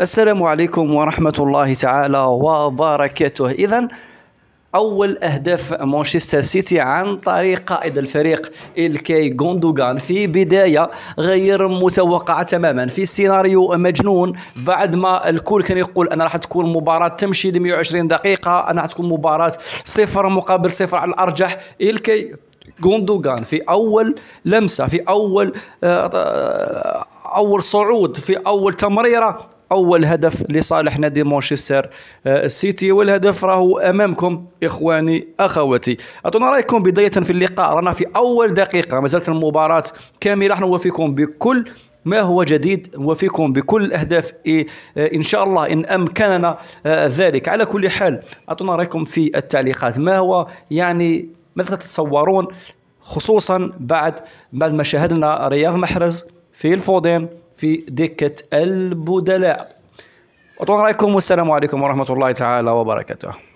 السلام عليكم ورحمة الله تعالى وبركاته إذا أول أهداف مانشستر سيتي عن طريق قائد الفريق إلكي غوندوغان في بداية غير متوقعة تماما في سيناريو مجنون بعد ما الكل كان يقول أن راح تكون مباراة تمشي ل 120 دقيقة أن راح تكون مباراة صفر مقابل صفر على الأرجح إلكي غوندوغان في أول لمسة في أول آه، آه، آه، أول صعود في أول تمريرة اول هدف لصالح نادي مانشستر آه، سيتي والهدف راهو امامكم اخواني اخواتي اعطونا رايكم بدايه في اللقاء رانا في اول دقيقه مازالت المباراه كامله راح نوفيكم بكل ما هو جديد وفيكم بكل الاهداف إيه ان شاء الله ان امكننا آه، ذلك على كل حال اعطونا رايكم في التعليقات ما هو يعني ماذا تتصورون خصوصا بعد بعد ما شاهدنا رياض محرز في الفودين في دكة البدلاء أترك رأيكم والسلام عليكم ورحمة الله تعالى وبركاته